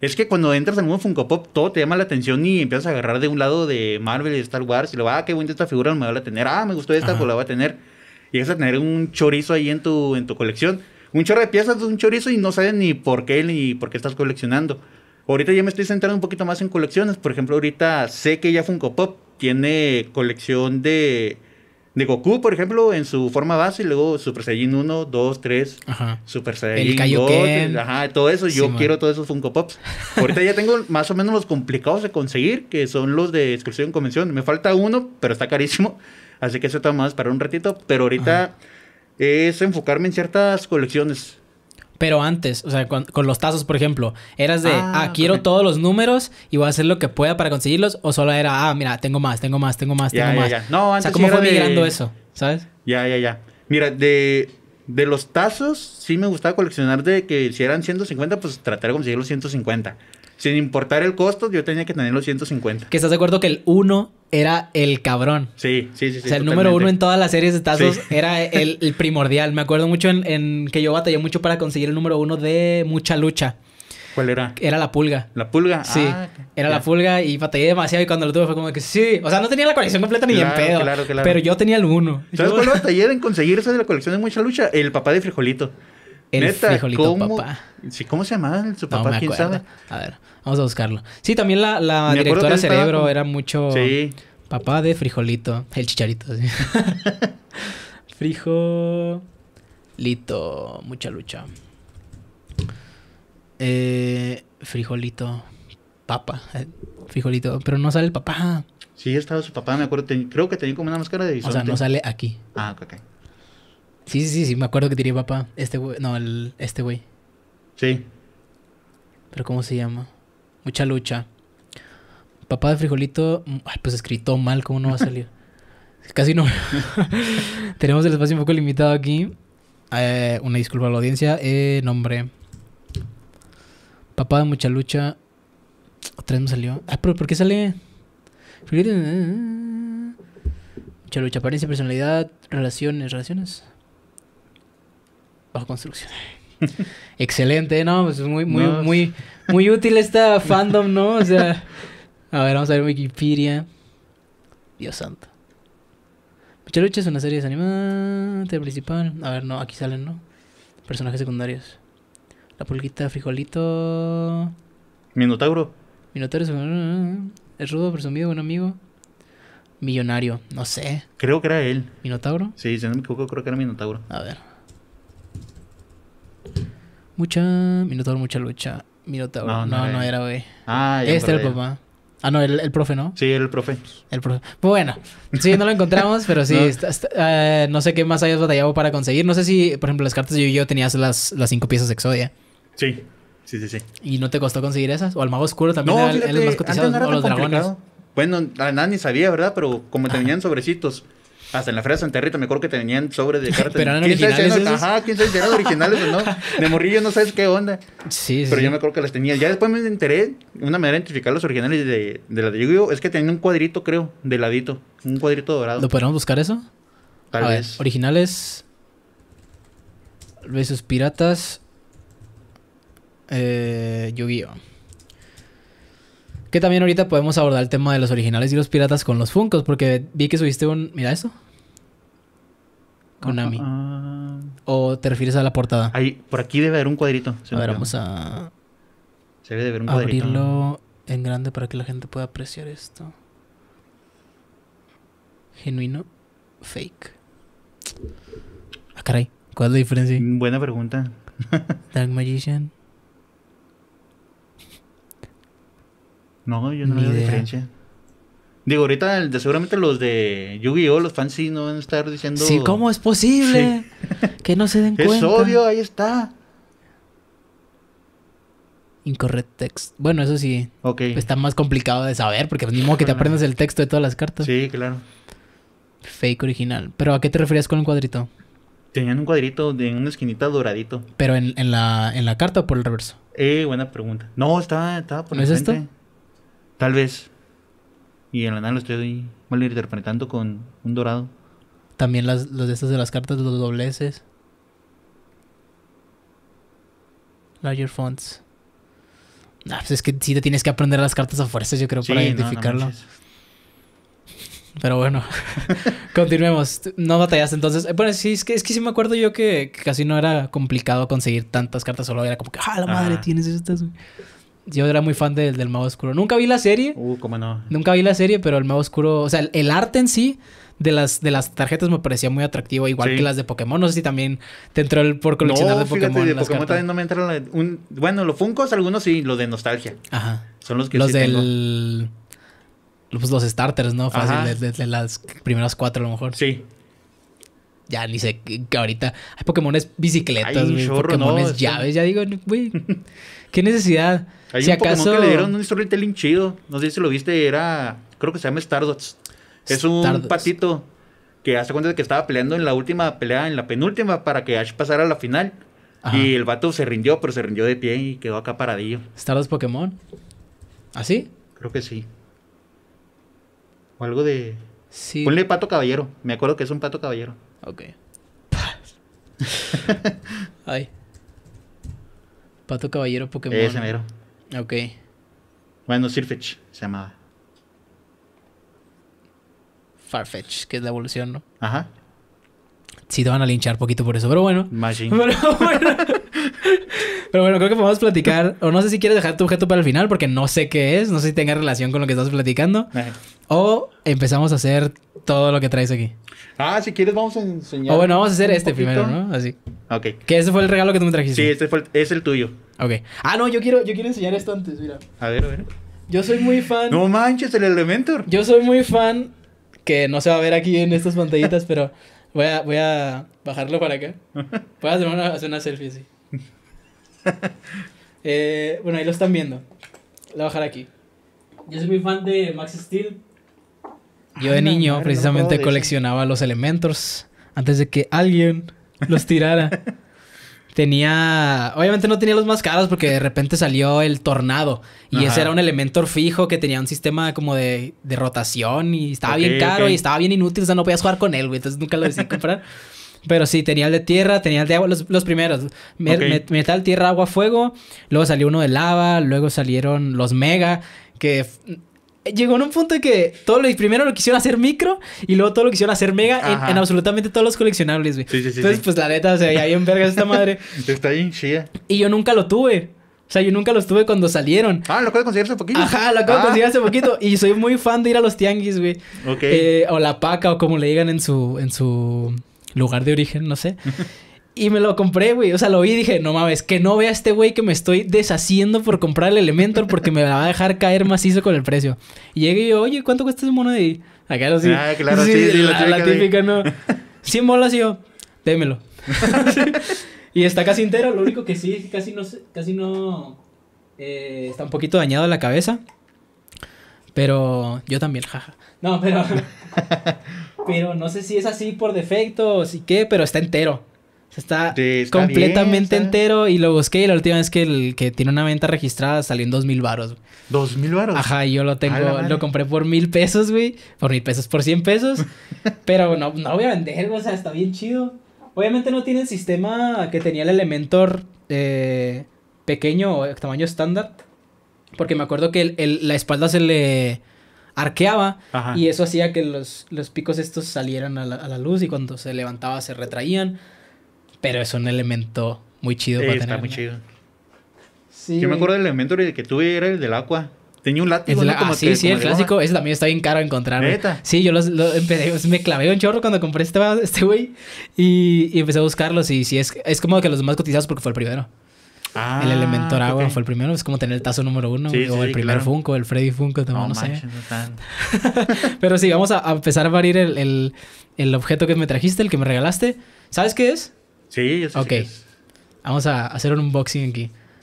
Es que cuando entras en un Funko Pop, todo te llama la atención y empiezas a agarrar de un lado de Marvel y Star Wars y luego, ah, qué bonita esta figura, me va a tener, ah, me gustó esta, pues la voy a tener. Y vas a tener un chorizo ahí en tu, en tu colección. Un chorro de piezas, un chorizo y no sabes ni por qué ni por qué estás coleccionando. Ahorita ya me estoy centrando un poquito más en colecciones. Por ejemplo, ahorita sé que ya Funko Pop tiene colección de de Goku, por ejemplo, en su forma base, y luego Super Saiyan 1, 2, 3, Super Saiyan el ajá, todo eso. Yo quiero todos esos Funko Pops. Ahorita ya tengo más o menos los complicados de conseguir, que son los de exclusión convención. Me falta uno, pero está carísimo. Así que eso está más para un ratito. Pero ahorita es enfocarme en ciertas colecciones. Pero antes, o sea, con, los tazos, por ejemplo, eras de, ah, ah quiero todos los números y voy a hacer lo que pueda para conseguirlos, o solo era, ah, mira, tengo más, tengo más, tengo más, tengo más. Ya. No, antes o sea, ¿cómo fue eso? ¿Sabes? Ya, ya, ya. Mira, de, de los tazos, sí me gustaba coleccionar de que si eran 150, pues tratar de conseguir los 150 sin importar el costo, yo tenía que tener los 150. Que estás de acuerdo que el 1 era el cabrón. Sí, sí, sí. sí o sea, el número 1 en todas las series de tazos era el, primordial. Me acuerdo mucho en, que yo batallé mucho para conseguir el número 1 de Mucha Lucha. ¿Cuál era? Era la pulga. ¿La pulga? Sí. Ah, era la pulga y batallé demasiado y cuando lo tuve fue como que sí. O sea, no tenía la colección completa ni en pedo. Claro, claro. Pero yo tenía el uno. ¿Sabes cuál batallé en conseguir esa de la colección de Mucha Lucha? El papá de Frijolito. El frijolito ¿cómo? papá. Sí, ¿cómo se llamaba su papá? ¿Quién sabe? A ver, vamos a buscarlo. Sí, también la, la directora Cerebro era mucho sí. papá de frijolito. El chicharito. ¿sí? frijolito. Mucha lucha. Eh, frijolito. Papá. Eh, frijolito. Pero no sale el papá. Sí, estaba su papá, me acuerdo. creo que tenía como una máscara de bisonte. O sea, no sale aquí. Ah, ok. Sí, sí, sí, me acuerdo que diría papá. Este güey, no, el, este güey. Sí. Pero ¿cómo se llama? Mucha lucha. Papá de frijolito, mm, ay, pues escrito mal, ¿cómo no va a salir? Casi no. Tenemos el espacio un poco limitado aquí. Eh, una disculpa a la audiencia. Eh, nombre. Papá de mucha lucha. Otra vez me salió. Ah, pero ¿por qué sale? Eh, mucha lucha, apariencia, personalidad, relaciones, relaciones construcción. Excelente, ¿no? Pues muy, muy, muy, muy útil esta fandom, ¿no? O sea, a ver, vamos a ver Wikipedia. Dios santo. Lucha es una serie desanimada, El principal. A ver, no, aquí salen, ¿no? Personajes secundarios. La pulguita, frijolito. Minotauro. Minotauro es rudo, presumido, un amigo. Millonario, no sé. Creo que era él. ¿Minotauro? Sí, si no me equivoco, creo que era Minotauro. A ver. Mucha. Minotauro, mucha lucha. Minotauro. No, no, era, güey. Ah, ya Este era el papá. Ah, no, el, el, profe, ¿no? Sí, el profe. El profe. Pues bueno, sí, no lo encontramos, pero sí, eh, no. sé qué más hayas batallado para conseguir. No sé si, por ejemplo, las cartas de yu gi tenías las, las cinco piezas de Exodia. Sí, sí, sí, sí. ¿Y no te costó conseguir esas? ¿O al Mago Oscuro también era, el más cotizado? Antes o los dragones. Bueno, nada, ni sabía, ¿verdad? Pero como ah. tenían sobrecitos hasta en la Feria de me acuerdo que tenían sobre de cartas. Pero eran ¿Quién originales. Sabe ajá, quién sabe si eran originales o no. De morrillo no sabes qué onda. Sí, Pero yo me acuerdo que las tenía. Ya después me enteré, una manera de identificar los originales de, de de Yu-Gi-Oh! es que tenían un cuadrito, creo, de ladito. Un cuadrito dorado. ¿Lo podemos buscar eso? Tal A Ver, originales. Besos piratas. Eh, yu que también ahorita podemos abordar el tema de los originales y los piratas con los Funkos, porque vi que subiste un. Mira eso. Konami. Ah, ah, ah. ¿O te refieres a la portada? Ahí, por aquí debe haber un cuadrito. a ver, vamos a. Se debe de ver un cuadrito. Abrirlo en grande para que la gente pueda apreciar esto. Genuino, fake. Ah, caray. ¿Cuál es la diferencia? Buena pregunta. Dark Magician. No, yo no veo diferencia. Digo, ahorita seguramente los de Yu-Gi-Oh! los fans sí no van a estar diciendo. Sí, ¿cómo es posible? Que no se den cuenta. Es obvio, ahí está. Incorrect text. Bueno, eso sí. Ok. Está más complicado de saber porque pues, ni modo que te aprendas el texto de todas las cartas. Sí, claro. Fake original. ¿Pero a qué te referías con el cuadrito? Tenían un cuadrito en una esquinita doradito. ¿Pero en, la, en la carta o por el reverso? Eh, buena pregunta. No, estaba, estaba por ¿No es esto? Tal vez, y en la nada lo estoy interpretando con un dorado. También las, los de estas de las cartas, los dobleces. Larger fonts. Ah, pues es que si te tienes que aprender las cartas a fuerzas, yo creo, para identificarlo. pero bueno, continuemos. No batallaste entonces. Eh, bueno, sí, es que, es que sí me acuerdo yo que, casi no era complicado conseguir tantas cartas, solo era como que, ¡ah, la madre! Tienes estas yo era muy fan del, del Mago Oscuro. Nunca vi la serie. Uh, cómo no. Nunca vi la serie, pero el Mago Oscuro, o sea, el, arte en sí de las, de las tarjetas me parecía muy atractivo, igual que las de Pokémon. No sé si también te entró el por coleccionar de Pokémon. Fíjate, de también no me entraron. bueno, los Funcos, algunos sí, los de nostalgia. Ajá. Son los que Los del. Pues los starters, ¿no? Fácil, de, las primeras cuatro a lo mejor. Sí ya ni sé que ahorita hay Pokémones bicicletas, hay chorro, Pokémones llaves, ya digo, güey, qué necesidad. Hay si un acaso... Pokémon que le dieron un storytelling chido, no sé si lo viste, era, creo que se llama Stardust. Es un patito que hace cuenta de que estaba peleando en la última pelea, en la penúltima, para que Ash pasara a la final. Y el vato se rindió, pero se rindió de pie y quedó acá paradillo. ¿Stardust Pokémon? ¿Así? ¿Ah, creo que sí. O algo de... Sí. Ponle pato caballero. Me acuerdo que es un pato caballero. Ok. Ay. Pato Caballero Pokémon. Ese mero. Ok. Bueno, Sirfetch se llamaba. Farfetch, que es la evolución, ¿no? Ajá. Sí, te van a linchar poquito por eso, pero bueno. Pero bueno. Pero bueno, creo que podemos platicar. O no sé si quieres dejar tu objeto para el final, porque no sé qué es. No sé si tenga relación con lo que estás platicando. O empezamos a hacer todo lo que traes aquí. Ah, si quieres, vamos a enseñar. O bueno, vamos a hacer este primero, ¿no? Así. Ok. Que ese fue el regalo que tú me trajiste. Sí, este fue es el tuyo. Ok. Ah, no, yo quiero, yo quiero enseñar esto antes, mira. A ver, a ver. Yo soy muy fan. No manches, el Elementor. Yo soy muy fan. Que no se va a ver aquí en estas pantallitas, pero voy a, voy a bajarlo para acá. Voy a hacer una, hacer una selfie así. Eh, bueno, ahí lo están viendo. La bajar aquí. Yo soy muy fan de Max Steel. Yo de niño precisamente coleccionaba los elementos antes de que alguien los tirara. tenía, obviamente no tenía los más caros porque de repente salió el tornado y ese era un elemento fijo que tenía un sistema como de, rotación y estaba bien caro y estaba bien inútil, o sea, no podías jugar con él, güey, entonces nunca lo decidí comprar. Pero sí, tenía el de tierra, tenía el de agua, los, primeros. metal, tierra, agua, fuego. Luego salió uno de lava, luego salieron los mega, que llegó en un punto en que todo lo, primero lo quisieron hacer micro y luego todo lo quisieron hacer mega en, absolutamente todos los coleccionables, güey. Sí, sí, sí, Entonces, pues la neta, o sea, ya en verga esta madre. Está bien chida. Y yo nunca lo tuve. O sea, yo nunca los tuve cuando salieron. Ah, lo acabo de conseguir hace poquito. Ajá, lo acabo de ah. conseguir hace poquito. Y soy muy fan de ir a los tianguis, güey. Ok. Eh, o la paca, o como le digan en su, en su lugar de origen, no sé. Y me lo compré, güey. O sea, lo vi y dije, no mames, que no vea este güey que me estoy deshaciendo por comprar el Elementor porque me va a dejar caer macizo con el precio. Y llegué y yo, oye, ¿cuánto cuesta ese mono de Acá lo sí. Ah, claro, sí, la, típica, no. 100 bolas y yo, démelo. y está casi entero, lo único que sí es que casi no, casi no, eh, está un poquito dañado la cabeza. Pero yo también, jaja. No, pero. pero no sé si es así por defecto o si qué, pero está entero. Está, completamente entero y lo busqué y la última vez que el que tiene una venta registrada salió en dos mil varos. ¿Dos mil varos? Ajá, yo lo tengo, lo compré por mil pesos, güey. Por mil pesos, por cien pesos. pero no, no lo voy a vender, o sea, está bien chido. Obviamente no tiene el sistema que tenía el Elementor eh, pequeño o tamaño estándar. Porque me acuerdo que la espalda se le arqueaba y eso hacía que los, los picos estos salieran a la, luz y cuando se levantaba se retraían. Pero es un elemento muy chido para está tener. muy chido. Yo me acuerdo del elemento que tuve era el del agua. Tenía un látigo. La, ¿no? ah, sí, sí, el clásico. Ah". Ese también está bien caro encontrar. Sí, yo los, me clavé un chorro cuando compré este, este güey y, y, empecé a buscarlos. Y sí, es, es como que los más cotizados porque fue el primero el Elementor ah, Agua fue el primero. Es como tener el tazo número uno. o el primer Funko, el Freddy Funko, no sé. Pero sí, vamos a, empezar a abrir el, objeto que me trajiste, el que me regalaste. ¿Sabes qué es? Sí, es un Ok. Vamos a hacer un unboxing aquí.